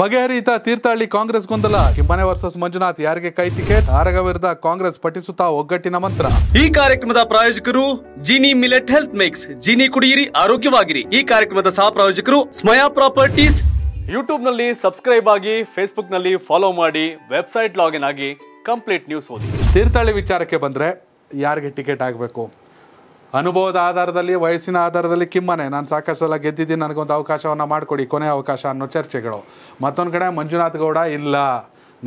ಬಗೆಹರಿತ ತೀರ್ಥಹಳ್ಳಿ ಕಾಂಗ್ರೆಸ್ ಗೊಂದಲ ಮನೆ ವರ್ಸಸ್ ಮಂಜುನಾಥ್ ಯಾರಿಗೆ ಕೈ ಟಿಕೆಟ್ ಆರಗ ವಿರುದ್ಧ ಕಾಂಗ್ರೆಸ್ ಪಠಿಸುತ್ತಾ ಒಗ್ಗಟ್ಟಿನ ಮಂತ್ರ ಈ ಕಾರ್ಯಕ್ರಮದ ಪ್ರಾಯೋಜಕರು Jini millet health mix Jini ಕುಡಿಯಿರಿ ಆರೋಗ್ಯವಾಗಿರಿ ಈ ಕಾರ್ಯಕ್ರಮದ ಸಹ ಪ್ರಾಯೋಜಕರು ಸ್ಮಯಾ ಪ್ರಾಪರ್ಟೀಸ್ ಯೂಟ್ಯೂಬ್ ನಲ್ಲಿ ಸಬ್ಸ್ಕ್ರೈಬ್ ಆಗಿ ಫೇಸ್ಬುಕ್ ನಲ್ಲಿ ಫಾಲೋ ಮಾಡಿ ವೆಬ್ಸೈಟ್ ಲಾಗಿನ್ ಆಗಿ ಕಂಪ್ಲೀಟ್ ನ್ಯೂಸ್ ಓದಿ ತೀರ್ಥಹಳ್ಳಿ ವಿಚಾರಕ್ಕೆ ಬಂದ್ರೆ ಯಾರಿಗೆ ಟಿಕೆಟ್ ಆಗಬೇಕು ಅನುಭವದ ಆಧಾರದಲ್ಲಿ ವಯಸ್ಸಿನ ಆಧಾರದಲ್ಲಿ ಕಿಮ್ಮನೆ ನಾನು ಸಾಕಷ್ಟು ಸಲ ಗೆದ್ದಿದ್ದೀನಿ ನನಗೊಂದು ಅವಕಾಶವನ್ನು ಮಾಡಿಕೊಡಿ ಕೊನೆ ಅವಕಾಶ ಅನ್ನೋ ಚರ್ಚೆಗಳು ಮತ್ತೊಂದು ಕಡೆ ಮಂಜುನಾಥ್ ಗೌಡ ಇಲ್ಲ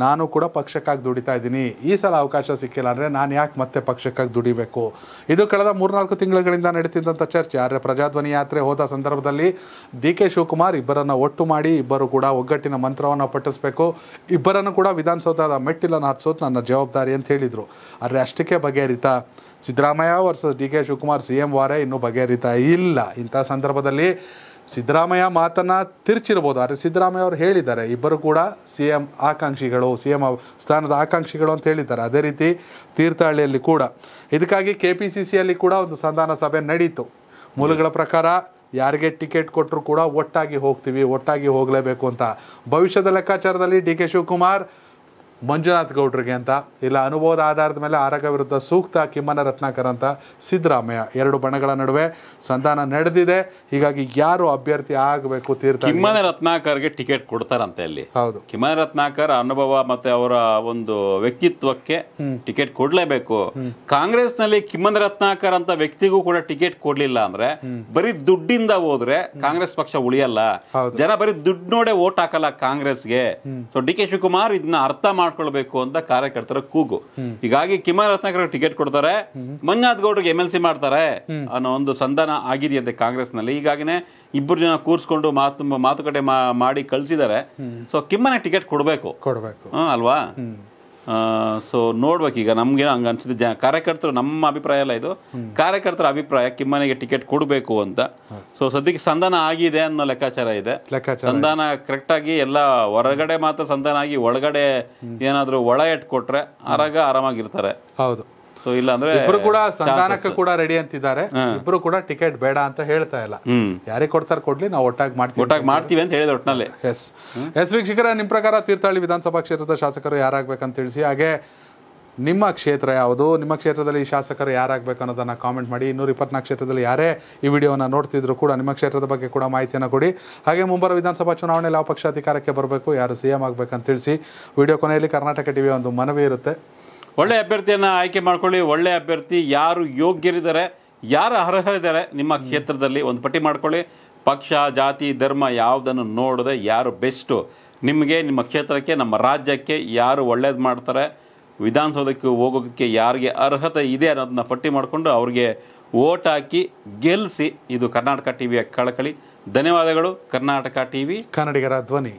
ನಾನು ಕೂಡ ಪಕ್ಷಕ್ಕಾಗಿ ದುಡಿತಾ ಇದ್ದೀನಿ ಈ ಸಲ ಅವಕಾಶ ಸಿಕ್ಕಿಲ್ಲ ಅಂದರೆ ನಾನು ಯಾಕೆ ಮತ್ತೆ ಪಕ್ಷಕ್ಕಾಗಿ ದುಡಿಬೇಕು ಇದು ಕಳೆದ ಮೂರ್ನಾಲ್ಕು ತಿಂಗಳುಗಳಿಂದ ನಡೀತಿದ್ದಂಥ ಚರ್ಚೆ ಆದರೆ ಪ್ರಜಾಧ್ವನಿ ಯಾತ್ರೆ ಹೋದ ಸಂದರ್ಭದಲ್ಲಿ ಡಿ ಕೆ ಶಿವಕುಮಾರ್ ಇಬ್ಬರನ್ನು ಒಟ್ಟು ಮಾಡಿ ಇಬ್ಬರು ಕೂಡ ಒಗ್ಗಟ್ಟಿನ ಮಂತ್ರವನ್ನು ಪಠಿಸಬೇಕು ಇಬ್ಬರನ್ನು ಕೂಡ ವಿಧಾನಸೌಧದ ಮೆಟ್ಟಿಲನ್ನು ಹತ್ಸೋದು ನನ್ನ ಜವಾಬ್ದಾರಿ ಅಂತ ಹೇಳಿದರು ಆದರೆ ಅಷ್ಟಕ್ಕೆ ಬಗೆಹರಿತ Siddaramaiah versus D K Shivakumar C M ವಾರೇ ಇನ್ನೂ ಬಗೆಹರಿತ ಇಲ್ಲ ಇಂಥ ಸಂದರ್ಭದಲ್ಲಿ ಸಿದ್ದರಾಮಯ್ಯ ಮಾತನ್ನು ತಿರ್ಚಿರ್ಬೋದು ಆದರೆ ಸಿದ್ದರಾಮಯ್ಯ ಅವರು ಹೇಳಿದ್ದಾರೆ ಇಬ್ಬರು ಕೂಡ ಸಿ ಎಂ ಆಕಾಂಕ್ಷಿಗಳು ಸಿ ಎಂ ಸ್ಥಾನದ ಆಕಾಂಕ್ಷಿಗಳು ಅಂತ ಹೇಳಿದ್ದಾರೆ ಅದೇ ರೀತಿ ತೀರ್ಥಹಳ್ಳಿಯಲ್ಲಿ ಕೂಡ ಇದಕ್ಕಾಗಿ ಕೆ ಪಿ ಸಿ ಸಿಯಲ್ಲಿ ಕೂಡ ಒಂದು ಸಂಧಾನ ಸಭೆ ನಡೀತು ಮೂಲಗಳ ಪ್ರಕಾರ ಯಾರಿಗೆ ಟಿಕೆಟ್ ಕೊಟ್ಟರು ಕೂಡ ಒಟ್ಟಾಗಿ ಹೋಗ್ತೀವಿ ಒಟ್ಟಾಗಿ ಹೋಗಲೇಬೇಕು ಅಂತ ಭವಿಷ್ಯದ ಲೆಕ್ಕಾಚಾರದಲ್ಲಿ ಡಿ ಕೆ ಶಿವಕುಮಾರ್ ಮಂಜುನಾಥ್ ಗೌಡ್ರಿಗೆ ಅಂತ ಇಲ್ಲ ಅನುಭವದ ಆಧಾರದ ಮೇಲೆ ಆರೋಗ್ಯ ವಿರುದ್ಧ ಸೂಕ್ತ ಕಿಮ್ಮನ ರತ್ನಾಕರ್ ಅಂತ ಸಿದ್ದರಾಮಯ್ಯ ಎರಡು ಬಣಗಳ ನಡುವೆ ಸಂಧಾನ ನಡೆದಿದೆ ಹೀಗಾಗಿ ಯಾರು ಅಭ್ಯರ್ಥಿ ಆಗಬೇಕು ತೀರ್ಥ ಕಿಮ್ಮನ ರತ್ನಾಕರ್ಗೆ ಟಿಕೆಟ್ ಕೊಡ್ತಾರಂತೆ ಅಲ್ಲಿ ಹೌದು ಕಿಮ್ಮನ ರತ್ನಾಕರ್ ಅನುಭವ ಮತ್ತೆ ಅವರ ಒಂದು ವ್ಯಕ್ತಿತ್ವಕ್ಕೆ ಟಿಕೆಟ್ ಕೊಡ್ಲೇಬೇಕು ಕಾಂಗ್ರೆಸ್ ನಲ್ಲಿ ಕಿಮ್ಮನ ರತ್ನಾಕರ್ ಅಂತ ವ್ಯಕ್ತಿಗೂ ಕೂಡ ಟಿಕೆಟ್ ಕೊಡ್ಲಿಲ್ಲ ಅಂದ್ರೆ ಬರೀ ದುಡ್ಡಿಂದ ಹೋದ್ರೆ ಕಾಂಗ್ರೆಸ್ ಪಕ್ಷ ಉಳಿಯಲ್ಲ ಜನ ಬರೀ ದುಡ್ಡು ನೋಡೇ ಓಟ್ ಹಾಕಲ್ಲ ಕಾಂಗ್ರೆಸ್ಗೆ ಸೊ ಡಿ ಕೆ ಶಿವಕುಮಾರ್ ಇದನ್ನ ಅರ್ಥ ಮಾಡಿ ಮಾಡ್ಕೊಳ್ಬೇಕು ಅಂತ ಕಾರ್ಯಕರ್ತರ ಕೂಗು ಹೀಗಾಗಿ ಕಿಮಾ ರತ್ನಾಕರ್ ಟಿಕೆಟ್ ಕೊಡ್ತಾರೆ ಮಂಜುನಾಥ್ ಗೌಡ್ರಿಗೆ ಎಂ ಎಲ್ ಸಿ ಮಾಡ್ತಾರೆ ಅನ್ನೋ ಒಂದು ಸಂಧಾನ ಆಗಿದೆಯಂತೆ ಕಾಂಗ್ರೆಸ್ನಲ್ಲಿ ಈಗಾಗಲೇ ಇಬ್ಬರು ಜನ ಕೂರಿಸ್ಕೊಂಡು ಮಾತು ಮಾತುಕತೆ ಮಾಡಿ ಕಳಿಸಿದ್ದಾರೆ ಸೊ ಕಿಮ್ಮನೆ ಟಿಕೆಟ್ ಕೊಡಬೇಕು ಕೊಡಬೇಕು ಅಲ್ವಾ ಸೊ ನೋಡ್ಬೇಕು ಈಗ ನಮ್ಗೆ ಹಂಗ ಅನ್ಸುತ್ತೆ ಜ ಕಾರ್ಯಕರ್ತರು ನಮ್ಮ ಅಭಿಪ್ರಾಯ ಅಲ್ಲ ಇದು ಕಾರ್ಯಕರ್ತರ ಅಭಿಪ್ರಾಯ ಕಿಮ್ಮನೆಗೆ ಟಿಕೆಟ್ ಕೊಡಬೇಕು ಅಂತ ಸೊ ಸದ್ಯಕ್ಕೆ ಸಂಧಾನ ಆಗಿದೆ ಅನ್ನೋ ಲೆಕ್ಕಾಚಾರ ಇದೆ ಸಂಧಾನ ಕರೆಕ್ಟಾಗಿ ಎಲ್ಲ ಹೊರಗಡೆ ಮಾತ್ರ ಸಂಧಾನ ಆಗಿ ಒಳಗಡೆ ಏನಾದ್ರೂ ಒಳ ಎಟ್ ಕೊಟ್ರೆ ಆರಾಗ ಆರಾಮಾಗಿರ್ತಾರೆ ಹೌದು ಸೊ ಇಲ್ಲ ಅಂದ್ರೆ ಇಬ್ರು ಕೂಡ ಸಂಧಾನಕ್ಕೆ ಕೂಡ ರೆಡಿ ಅಂತಿದ್ದಾರೆ ಇಬ್ರು ಕೂಡ ಟಿಕೆಟ್ ಬೇಡ ಅಂತ ಹೇಳ್ತಾ ಇಲ್ಲ ಯಾರಿಗೆ ಕೊಡ್ತಾರೆ ಕೊಡ್ಲಿ ನಾವು ಒಟ್ಟಾಗಿ ಮಾಡ್ತೀವಿ ಒಟ್ಟಾಗಿ ಮಾಡ್ತೀವಿ ಅಂತ ಹೇಳಿದ್ರೆ ಒಟ್ಟಿನಲ್ಲಿ ಎಸ್ ಎಸ್ ವೀಕ್ಷಕರ ನಿಮ್ಮ ಪ್ರಕಾರ ತೀರ್ಥಹಳ್ಳಿ ವಿಧಾನಸಭಾ ಕ್ಷೇತ್ರದ ಶಾಸಕರು ಯಾರಾಗ್ಬೇಕಂತ ತಿಳಿಸಿ ಹಾಗೆ ನಿಮ್ಮ ಕ್ಷೇತ್ರ ಯಾವುದು ನಿಮ್ಮ ಕ್ಷೇತ್ರದಲ್ಲಿ ಈ ಶಾಸಕರು ಯಾರಾಗಬೇಕು ಅನ್ನೋದನ್ನ ಕಾಮೆಂಟ್ ಮಾಡಿ ಇನ್ನೂರ ಇಪ್ಪತ್ನಾಲ್ಕು ಕ್ಷೇತ್ರದಲ್ಲಿ ಯಾರೇ ಈ ವಿಡಿಯೋನ ನೋಡ್ತಿದ್ರು ಕೂಡ ನಿಮ್ಮ ಕ್ಷೇತ್ರದ ಬಗ್ಗೆ ಕೂಡ ಮಾಹಿತಿಯನ್ನು ಕೊಡಿ ಹಾಗೆ ಮುಂಬರುವ ವಿಧಾನಸಭಾ ಚುನಾವಣೆಯಲ್ಲಿ ಯಾವ ಪಕ್ಷ ಅಧಿಕಾರಕ್ಕೆ ಬರಬೇಕು ಯಾರು ಸಿ ಎಂ ಆಗಬೇಕಂತ ತಿಳಿಸಿ ವಿಡಿಯೋ ಕೊನೆಯಲ್ಲಿ ಕರ್ನಾಟಕ ಟಿವಿ ಒಂದು ಮನವಿ ಇರುತ್ತೆ ಒಳ್ಳೆ ಅಭ್ಯರ್ಥಿಯನ್ನು ಆಯ್ಕೆ ಮಾಡ್ಕೊಳ್ಳಿ ಒಳ್ಳೆ ಅಭ್ಯರ್ಥಿ ಯಾರು ಯೋಗ್ಯರಿದ್ದಾರೆ ಯಾರು ಅರ್ಹರಿದ್ದಾರೆ ನಿಮ್ಮ ಕ್ಷೇತ್ರದಲ್ಲಿ ಒಂದು ಪಟ್ಟಿ ಮಾಡ್ಕೊಳ್ಳಿ ಪಕ್ಷ ಜಾತಿ ಧರ್ಮ ಯಾವುದನ್ನು ನೋಡದೆ ಯಾರು ಬೆಸ್ಟು ನಿಮಗೆ ನಿಮ್ಮ ಕ್ಷೇತ್ರಕ್ಕೆ ನಮ್ಮ ರಾಜ್ಯಕ್ಕೆ ಯಾರು ಒಳ್ಳೇದು ಮಾಡ್ತಾರೆ ವಿಧಾನಸೌಧಕ್ಕೆ ಹೋಗೋಕ್ಕೆ ಯಾರಿಗೆ ಅರ್ಹತೆ ಇದೆ ಅನ್ನೋದನ್ನ ಪಟ್ಟಿ ಮಾಡಿಕೊಂಡು ಅವ್ರಿಗೆ ಓಟ್ ಹಾಕಿ ಗೆಲ್ಲಿಸಿ ಇದು ಕರ್ನಾಟಕ ಟಿ ವಿಯ ಕಳಕಳಿ ಧನ್ಯವಾದಗಳು ಕರ್ನಾಟಕ ಟಿ ವಿ ಕನ್ನಡಿಗರ ಧ್ವನಿ